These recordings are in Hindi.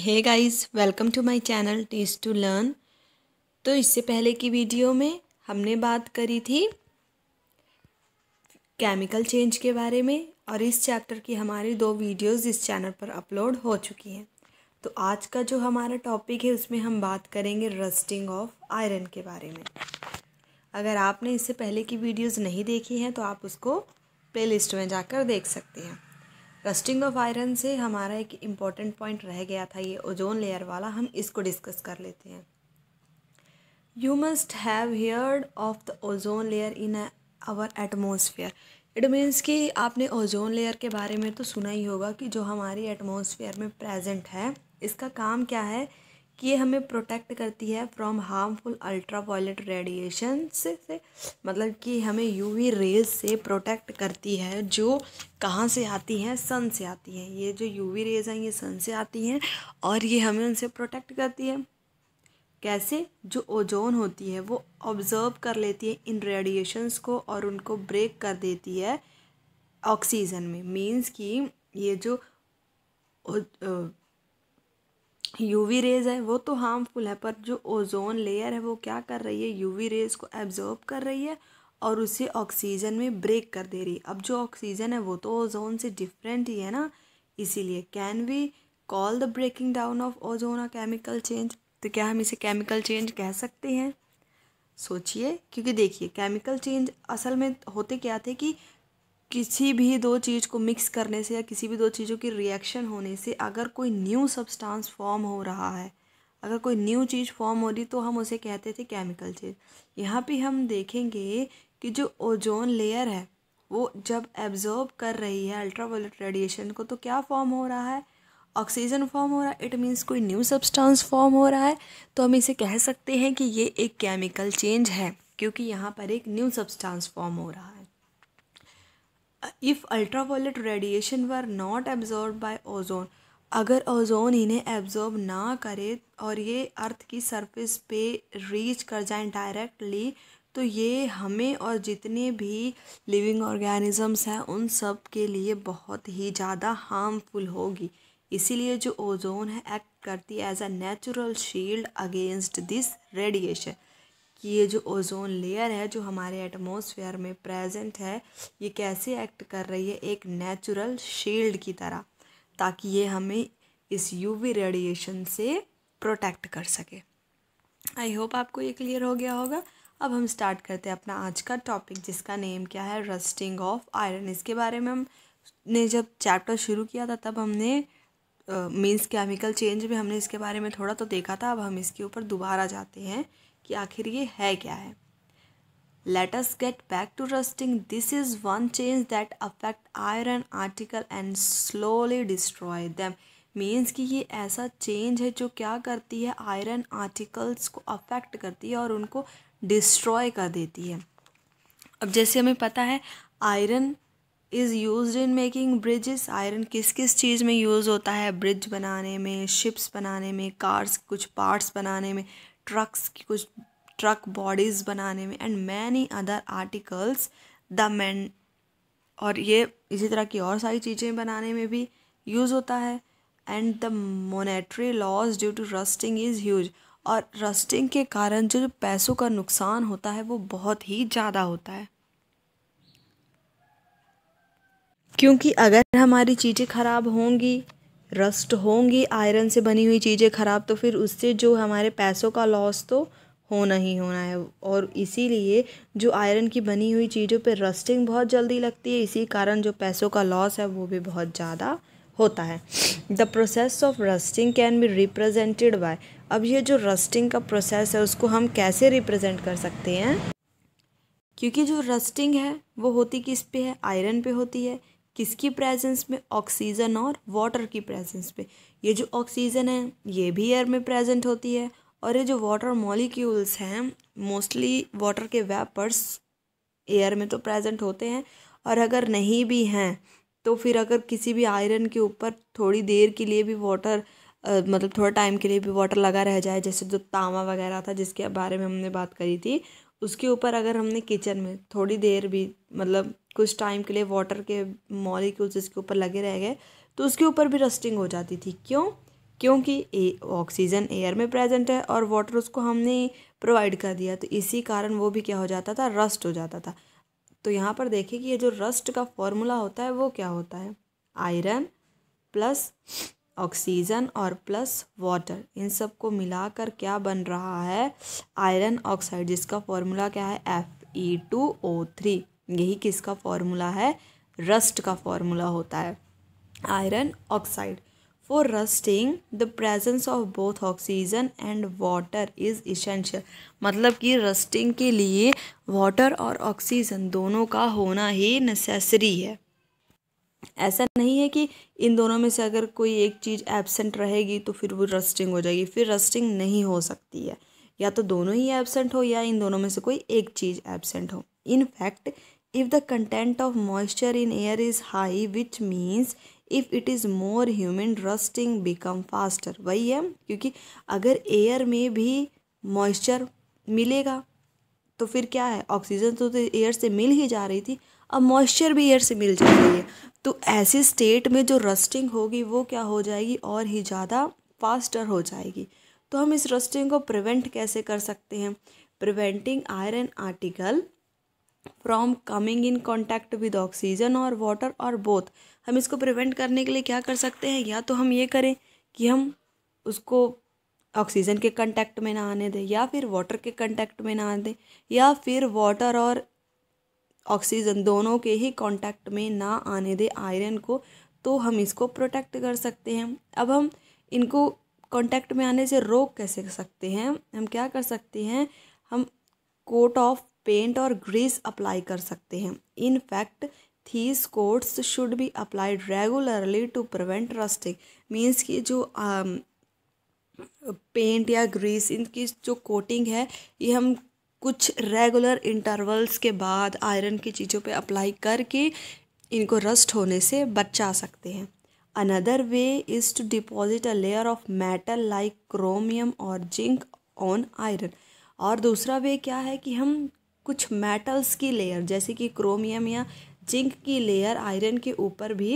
hey guys welcome to my channel Test to Learn तो इससे पहले की वीडियो में हमने बात करी थी केमिकल चेंज के बारे में और इस चैप्टर की हमारी दो वीडियोस इस चैनल पर अपलोड हो चुकी हैं तो आज का जो हमारा टॉपिक है उसमें हम बात करेंगे रस्टिंग ऑफ आयरन के बारे में अगर आपने इससे पहले की वीडियोज़ नहीं देखी हैं तो आप उसको प्ले में जाकर देख सकते हैं रस्टिंग ऑफ आयरन से हमारा एक इम्पॉर्टेंट पॉइंट रह गया था ये ओजोन लेयर वाला हम इसको डिस्कस कर लेते हैं you must have heard of the ozone layer in our atmosphere it means कि आपने ओजोन लेयर के बारे में तो सुना ही होगा कि जो हमारी एटमोसफियर में प्रेजेंट है इसका काम क्या है कि ये हमें प्रोटेक्ट करती है from harmful ultra violet radiation से, से मतलब कि हमें यूवी रेज से प्रोटेक्ट करती है जो कहाँ से आती हैं सन से आती हैं ये जो यूवी रेज हैं ये सन से आती हैं और ये हमें उनसे प्रोटेक्ट करती है कैसे जो ओजोन होती है वो ऑब्ज़र्व कर लेती है इन रेडिएशंस को और उनको ब्रेक कर देती है ऑक्सीजन में मीन्स कि ये जो यूवी रेज़ है वो तो हार्मफुल है पर जो ओजोन लेयर है वो क्या कर रही है यूवी रेज़ को एब्जॉर्ब कर रही है और उसे ऑक्सीजन में ब्रेक कर दे रही है अब जो ऑक्सीजन है वो तो ओजोन से डिफरेंट ही है ना इसीलिए can we call the breaking down of ozone a chemical change तो क्या हम इसे केमिकल चेंज कह सकते हैं सोचिए क्योंकि देखिए केमिकल चेंज असल में होते क्या थे कि किसी भी दो चीज़ को मिक्स करने से या किसी भी दो चीज़ों की रिएक्शन होने से अगर कोई न्यू सब्सटेंस फॉर्म हो रहा है अगर कोई न्यू चीज़ फॉर्म हो रही तो हम उसे कहते थे केमिकल चीज़ यहाँ पे हम देखेंगे कि जो ओजोन लेयर है वो जब एब्जॉर्ब कर रही है अल्ट्रावायलेट रेडिएशन को तो क्या फॉर्म हो रहा है ऑक्सीजन फॉर्म हो रहा है इट मीन्स कोई न्यू सब्सटेंस फॉर्म हो रहा है तो हम इसे कह सकते हैं कि ये एक केमिकल चेंज है क्योंकि यहाँ पर एक न्यू सब्सटेंस फॉर्म हो रहा है if ultraviolet radiation were not absorb by ozone अगर ओजोन इन्हें एब्जॉर्ब ना करे और ये अर्थ की सरफेस पे रीच कर जाए डायरेक्टली तो ये हमें और जितने भी लिविंग ऑर्गेनिजम्स हैं उन सब के लिए बहुत ही ज़्यादा हार्मफुल होगी इसीलिए जो ओजोन है एक्ट करती है as a natural shield against this radiation कि ये जो ओजोन लेयर है जो हमारे एटमोसफेयर में प्रेजेंट है ये कैसे एक्ट कर रही है एक नेचुरल शील्ड की तरह ताकि ये हमें इस यूवी रेडिएशन से प्रोटेक्ट कर सके आई होप आपको ये क्लियर हो गया होगा अब हम स्टार्ट करते हैं अपना आज का टॉपिक जिसका नेम क्या है रस्टिंग ऑफ आयरन इसके बारे में हम ने जब चैप्टर शुरू किया था तब हमने मीन्स केमिकल चेंज भी हमने इसके बारे में थोड़ा तो देखा था अब हम इसके ऊपर दोबारा जाते हैं कि आखिर ये है क्या है let us get back to rusting this is one change that affect iron article and slowly destroy them means कि ये ऐसा चेंज है जो क्या करती है आयरन आर्टिकल्स को अफेक्ट करती है और उनको डिस्ट्रॉय कर देती है अब जैसे हमें पता है iron is use in making bridges iron किस किस चीज़ में यूज़ होता है ब्रिज बनाने में शिप्स बनाने में कार्स कुछ पार्ट्स बनाने में ट्रक्स की कुछ ट्रक बॉडीज बनाने में एंड मैनी अदर आर्टिकल्स द मैन और ये इसी तरह की और सारी चीज़ें बनाने में भी यूज़ होता है and the monetary loss due to rusting is huge और रस्टिंग के कारण जो पैसों का नुकसान होता है वो बहुत ही ज़्यादा होता है क्योंकि अगर हमारी चीज़ें ख़राब होंगी रस्ट होंगी आयरन से बनी हुई चीज़ें ख़राब तो फिर उससे जो हमारे पैसों का लॉस तो होना ही होना है और इसीलिए जो आयरन की बनी हुई चीज़ों पे रस्टिंग बहुत जल्दी लगती है इसी कारण जो पैसों का लॉस है वो भी बहुत ज़्यादा होता है the process of rusting can be represented by अब ये जो रस्टिंग का प्रोसेस है उसको हम कैसे रिप्रेजेंट कर सकते हैं क्योंकि जो रस्टिंग है वो होती किस पे है आयरन पे होती है किसकी प्रेजेंस में ऑक्सीजन और वाटर की प्रेजेंस में ये जो ऑक्सीजन है ये भी एयर में प्रेजेंट होती है और ये जो वाटर मॉलिक्यूल्स हैं मोस्टली वाटर के वेपर्स एयर में तो प्रेजेंट होते हैं और अगर नहीं भी हैं तो फिर अगर किसी भी आयरन के ऊपर थोड़ी देर के लिए भी वाटर मतलब थोड़ा टाइम के लिए भी वाटर लगा रह जाए जैसे जो तामा वगैरह था जिसके बारे में हमने बात करी थी उसके ऊपर अगर हमने किचन में थोड़ी देर भी मतलब कुछ टाइम के लिए वाटर के मॉलिक्यूल्स इसके ऊपर लगे रह गए तो उसके ऊपर भी रस्टिंग हो जाती थी क्यों क्योंकि ए ऑक्सीजन एयर में प्रेजेंट है और वाटर उसको हमने प्रोवाइड कर दिया तो इसी कारण वो भी क्या हो जाता था रस्ट हो जाता था तो यहाँ पर देखिए कि ये जो रस्ट का फॉर्मूला होता है वो क्या होता है आयरन प्लस ऑक्सीजन और प्लस वाटर इन सब को मिलाकर क्या बन रहा है आयरन ऑक्साइड जिसका फॉर्मूला क्या है F E two O three यही किसका फॉर्मूला है रस्ट का फॉर्मूला होता है iron oxide for rusting the presence of both oxygen and water is essential मतलब कि रस्टिंग के लिए वाटर और ऑक्सीजन दोनों का होना ही नेसेसरी है ऐसा नहीं है कि इन दोनों में से अगर कोई एक चीज़ एबसेंट रहेगी तो फिर वो रस्टिंग हो जाएगी फिर रस्टिंग नहीं हो सकती है या तो दोनों ही एबसेंट हो या इन दोनों में से कोई एक चीज़ एबसेंट हो in fact if the content of moisture in air is high which means if it is more humid rusting become faster वही है क्योंकि अगर एयर में भी मॉइस्चर मिलेगा तो फिर क्या है ऑक्सीजन तो, तो एयर से मिल ही जा रही थी अब मॉइस्चर भी एयर से मिल जाएगी है तो ऐसी स्टेट में जो रस्टिंग होगी वो क्या हो जाएगी और ही ज़्यादा फास्टर हो जाएगी तो हम इस रस्टिंग को प्रिवेंट कैसे कर सकते हैं preventing iron article from coming in contact with oxygen और वाटर और बोथ हम इसको प्रिवेंट करने के लिए क्या कर सकते हैं या तो हम ये करें कि हम उसको ऑक्सीजन के कंटैक्ट में ना आने दें या फिर वाटर के कंटैक्ट में ना आने दें या फिर वाटर और ऑक्सीजन दोनों के ही कांटेक्ट में ना आने दे आयरन को तो हम इसको प्रोटेक्ट कर सकते हैं अब हम इनको कांटेक्ट में आने से रोक कैसे सकते हैं हम क्या कर सकते हैं हम कोट ऑफ पेंट और ग्रीस अप्लाई कर सकते हैं in fact these coats should be applied regularly to prevent rusting means कि जो पेंट um, या ग्रीस इनकी जो कोटिंग है ये हम कुछ रेगुलर इंटरवल्स के बाद आयरन की चीज़ों पे अप्लाई करके इनको रस्ट होने से बचा सकते हैं another way is to deposit a layer of metal like chromium और जिंक ऑन आयरन और दूसरा वे क्या है कि हम कुछ मेटल्स की लेयर जैसे कि क्रोमियम या जिंक की लेयर आयरन के ऊपर भी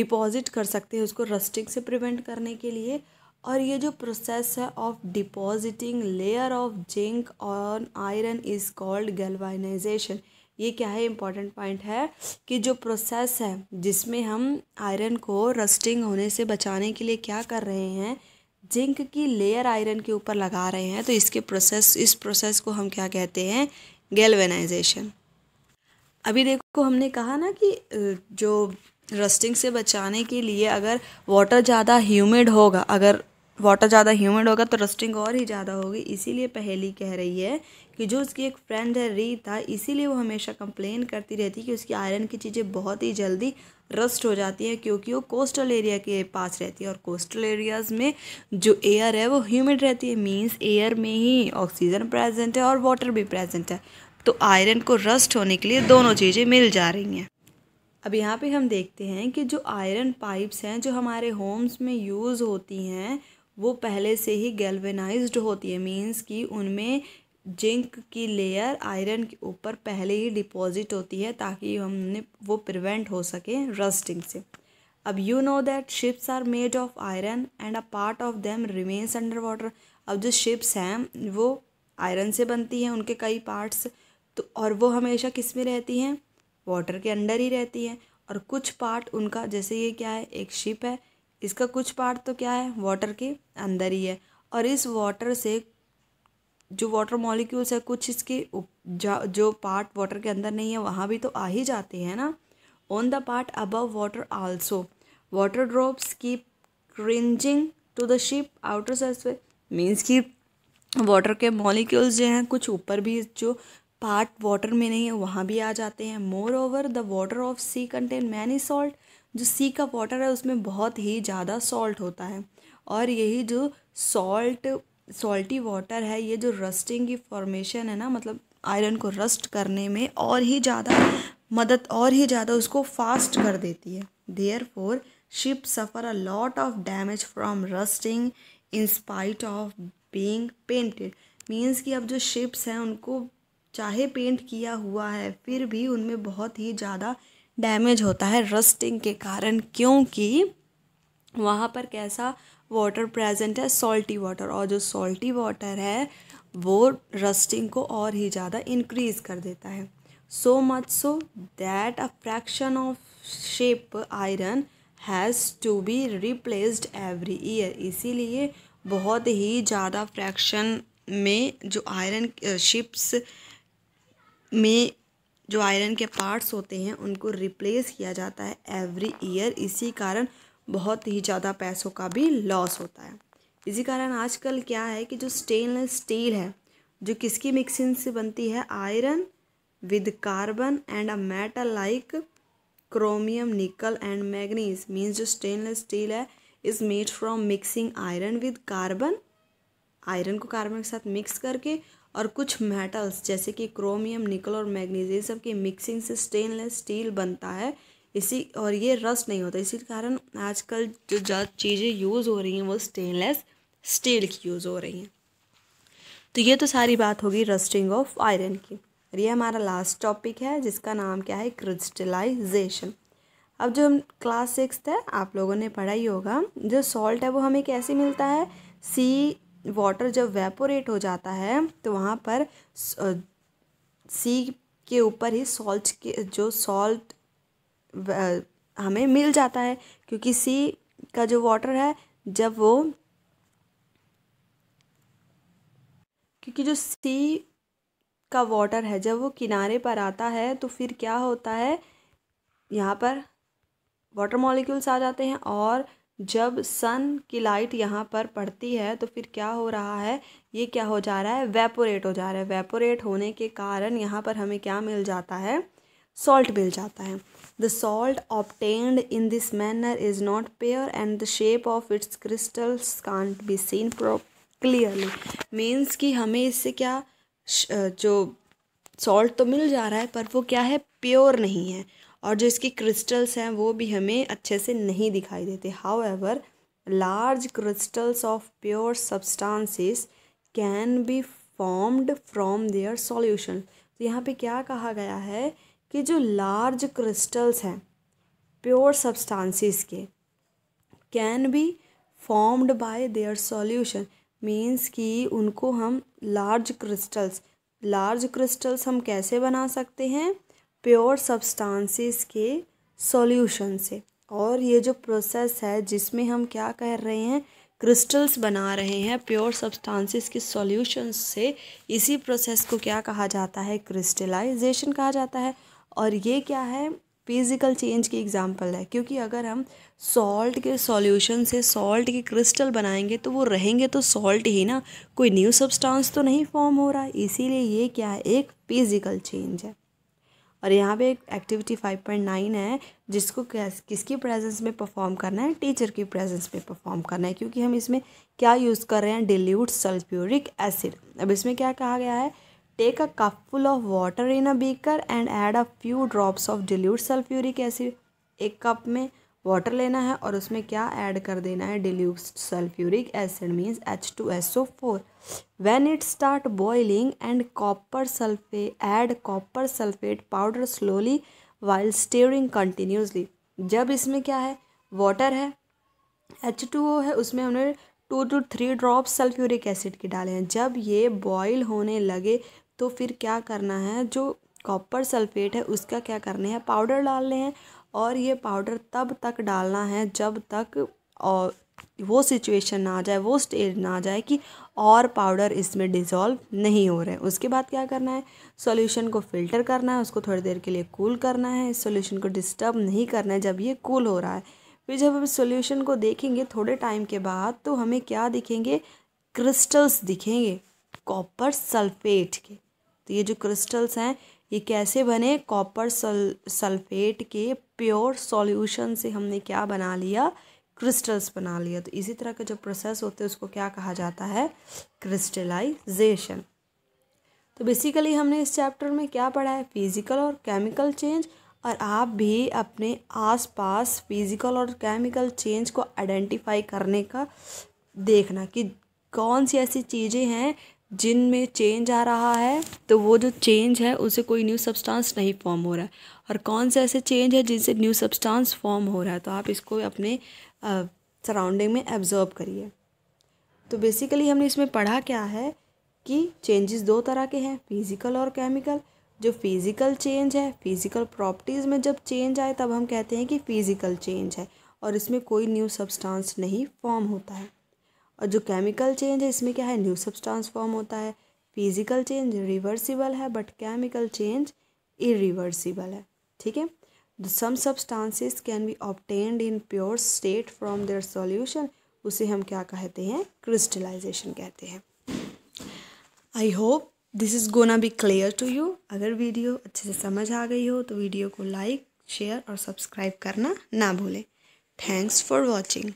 डिपॉजिट कर सकते हैं उसको रस्टिंग से प्रिवेंट करने के लिए और ये जो प्रोसेस है of depositing layer of zinc on iron is called galvanisation ये क्या है इम्पॉर्टेंट पॉइंट है कि जो प्रोसेस है जिसमें हम आयरन को रस्टिंग होने से बचाने के लिए क्या कर रहे हैं जिंक की लेयर आयरन के ऊपर लगा रहे हैं तो इसके प्रोसेस इस प्रोसेस को हम क्या कहते हैं गैल्वेनाइजेशन अभी देखो हमने कहा ना कि जो रस्टिंग से बचाने के लिए अगर वाटर ज़्यादा ह्यूमिड होगा अगर वाटर ज़्यादा ह्यूमिड होगा तो रस्टिंग और ही ज़्यादा होगी इसीलिए पहली कह रही है कि जो उसकी एक फ्रेंड है रीता इसीलिए वो हमेशा कंप्लेन करती रहती है कि उसकी आयरन की चीज़ें बहुत ही जल्दी रस्ट हो जाती हैं क्योंकि वो कोस्टल एरिया के पास रहती है और कोस्टल एरियाज़ में जो एयर है वो ह्यूमिड रहती है मीन्स एयर में ही ऑक्सीजन प्रेजेंट है और वाटर भी प्रेजेंट है तो आयरन को रस्ट होने के लिए दोनों चीज़ें मिल जा रही हैं अब यहाँ पे हम देखते हैं कि जो आयरन पाइप्स हैं जो हमारे होम्स में यूज़ होती हैं वो पहले से ही गैल्वेनाइज्ड होती है मीन्स कि उनमें जिंक की लेयर आयरन के ऊपर पहले ही डिपॉजिट होती है ताकि हमने वो प्रिवेंट हो सके रस्टिंग से अब you know that ships are made of iron and a part of them remains under water अब जो शिप्स हैं वो आयरन से बनती हैं उनके कई पार्ट्स तो और वो हमेशा किस में रहती हैं वाटर के अंडर ही रहती हैं और कुछ पार्ट उनका जैसे ये क्या है एक शिप है इसका कुछ पार्ट तो क्या है वाटर के अंदर ही है और इस वाटर से जो वाटर मॉलिक्यूल्स है कुछ इसके जो पार्ट वाटर के अंदर नहीं है वहाँ भी तो आ ही जाते हैं ना on the part above water also water drops की clinging to the ship outer surface means की वाटर के मॉलिक्यूल्स जो हैं कुछ ऊपर भी जो पार्ट वाटर में नहीं है वहाँ भी आ जाते हैं moreover the water of sea contain many salt जो सी का वाटर है उसमें बहुत ही ज़्यादा सॉल्ट होता है और यही जो सॉल्ट सॉल्टी वाटर है ये जो रस्टिंग की फॉर्मेशन है ना मतलब आयरन को रस्ट करने में और ही ज़्यादा मदद और ही ज़्यादा उसको फास्ट कर देती है therefore ship suffer a lot of damage from rusting in spite of being painted means कि अब जो शिप्स हैं उनको चाहे पेंट किया हुआ है फिर भी उनमें बहुत ही ज़्यादा डैमेज होता है रस्टिंग के कारण क्योंकि वहाँ पर कैसा वाटर प्रेजेंट है सॉल्टी वाटर और जो सॉल्टी वाटर है वो रस्टिंग को और ही ज़्यादा इंक्रीज़ कर देता है so much so that a fraction of ship iron has to be replaced every year इसीलिए बहुत ही ज़्यादा फ्रैक्शन में जो आयरन शिप्स में जो आयरन के पार्ट्स होते हैं उनको रिप्लेस किया जाता है एवरी ईयर इसी कारण बहुत ही ज़्यादा पैसों का भी लॉस होता है इसी कारण आजकल क्या है कि जो स्टेनलेस स्टील है जो किसकी मिक्सिंग से बनती है iron with carbon and a metal like chromium nickel and manganese means जो स्टेनलेस स्टील है is made from mixing iron with carbon iron को कार्बन के साथ मिक्स करके और कुछ मेटल्स जैसे कि क्रोमियम निकल और मैग्नीज ये सब की मिक्सिंग से स्टेनलेस स्टील बनता है इसी और ये रस्ट नहीं होता इसी कारण आजकल जो ज़्यादा चीज़ें यूज़ हो रही हैं वो स्टेनलेस स्टील की यूज़ हो रही हैं तो ये तो सारी बात होगी रस्टिंग ऑफ आयरन की और ये हमारा लास्ट टॉपिक है जिसका नाम क्या है क्रिस्टलाइजेशन अब जो हम क्लास सिक्स है आप लोगों ने पढ़ा ही होगा जो सॉल्ट है वो हमें कैसे मिलता है सी वाटर जब वेपोरेट हो जाता है तो वहाँ पर सी के ऊपर ही सॉल्ट के जो सॉल्ट हमें मिल जाता है क्योंकि सी का जो वाटर है जब वो क्योंकि जो सी का वाटर है जब वो किनारे पर आता है तो फिर क्या होता है यहाँ पर वाटर मॉलिक्यूल्स आ जाते हैं और जब सन की लाइट यहाँ पर पड़ती है तो फिर क्या हो रहा है ये क्या हो जा रहा है वेपोरेट हो जा रहा है वेपोरेट होने के कारण यहाँ पर हमें क्या मिल जाता है सॉल्ट मिल जाता है the salt obtained in this manner is not pure and the shape of its crystals can't be seen pro clearly means कि हमें इससे क्या जो सॉल्ट तो मिल जा रहा है पर वो क्या है प्योर नहीं है और जो इसकी क्रिस्टल्स हैं वो भी हमें अच्छे से नहीं दिखाई देते however large crystals of pure substances can be formed from their solution तो यहाँ पे क्या कहा गया है कि जो लार्ज क्रिस्टल्स हैं प्योर सब्सटांसिस के can be formed by their solution means कि उनको हम लार्ज क्रिस्टल्स लार्ज क्रिस्टल्स हम कैसे बना सकते हैं प्योर सब्सटेंसेस के सॉल्यूशन से और ये जो प्रोसेस है जिसमें हम क्या कर रहे हैं क्रिस्टल्स बना रहे हैं प्योर सब्सटेंसेस के सॉल्यूशन से इसी प्रोसेस को क्या कहा जाता है क्रिस्टलाइजेशन कहा जाता है और ये क्या है फिज़िकल चेंज की एग्ज़ाम्पल है क्योंकि अगर हम सॉल्ट के सॉल्यूशन से सॉल्ट के क्रिस्टल बनाएंगे तो वो रहेंगे तो सॉल्ट ही ना कोई न्यू सब्सटेंस तो नहीं फॉर्म हो रहा इसीलिए ये क्या है एक फिज़िकल चेंज है और यहाँ पे एक एक्टिविटी फाइव पॉइंट नाइन है जिसको किसकी प्रेजेंस में परफॉर्म करना है टीचर की प्रेजेंस में परफॉर्म करना है क्योंकि हम इसमें क्या यूज़ कर रहे हैं डिल्यूट सल्फ्यूरिक एसिड अब इसमें क्या कहा गया है take a cup full of water in a beaker and add a few drops of dilute sulphuric acid एक कप में वाटर लेना है और उसमें क्या ऐड कर देना है dilute sulphuric acid means H two S O four when it start boiling and copper sulphate add copper sulphate powder slowly while stirring continuously जब इसमें क्या है वाटर है एच टू ओ है उसमें हमने two two three drop sulphuric acid के डाले हैं जब ये बॉयल होने लगे तो फिर क्या करना है जो कॉपर सल्फेट है उसका क्या करना है पाउडर डालने हैं और ये पाउडर तब तक डालना है जब तक और वो सिचुएशन ना आ जाए वो स्टेज ना आ जाए कि और पाउडर इसमें डिज़ोल्व नहीं हो रहे हैं उसके बाद क्या करना है सॉल्यूशन को फ़िल्टर करना है उसको थोड़ी देर के लिए कूल करना है इस सोल्यूशन को डिस्टर्ब नहीं करना है जब ये कूल हो रहा है फिर जब हम इस को देखेंगे थोड़े टाइम के बाद तो हमें क्या दिखेंगे क्रिस्टल्स दिखेंगे कॉपर सल्फेट के तो ये जो क्रिस्टल्स हैं ये कैसे बने कॉपर सल सल्फेट के प्योर सॉल्यूशन से हमने क्या बना लिया क्रिस्टल्स बना लिया तो इसी तरह का जो प्रोसेस होते हैं उसको क्या कहा जाता है क्रिस्टलाइजेशन तो बेसिकली हमने इस चैप्टर में क्या पढ़ा है फिजिकल और केमिकल चेंज और आप भी अपने आसपास फिजिकल और केमिकल चेंज को आइडेंटिफाई करने का देखना कि कौन सी ऐसी चीज़ें हैं जिन में चेंज आ रहा है तो वो जो चेंज है उसे कोई न्यू सब्सटेंस नहीं फॉर्म हो रहा है और कौन से ऐसे चेंज है जिनसे न्यू सब्सटेंस फॉर्म हो रहा है तो आप इसको अपने सराउंडिंग में एब्जर्व करिए तो बेसिकली हमने इसमें पढ़ा क्या है कि चेंजेस दो तरह के हैं फिज़िकल और केमिकल जो फिज़िकल चेंज है फिज़िकल प्रॉपर्टीज़ में जब चेंज आए तब हम कहते हैं कि फ़िज़िकल चेंज है और इसमें कोई न्यू सब्सटेंस नहीं फॉर्म होता है और जो केमिकल चेंज है इसमें क्या है न्यू सब्सटेंस फॉर्म होता है फिजिकल चेंज रिवर्सिबल है बट केमिकल चेंज इरिवर्सिबल है ठीक है the some substances can be obtained in pure state from their solution उसे हम क्या कहते हैं क्रिस्टलाइजेशन कहते हैं I hope this is gonna be clear to you अगर वीडियो अच्छे से समझ आ गई हो तो वीडियो को लाइक शेयर और सब्सक्राइब करना ना भूलें थैंक्स फॉर वॉचिंग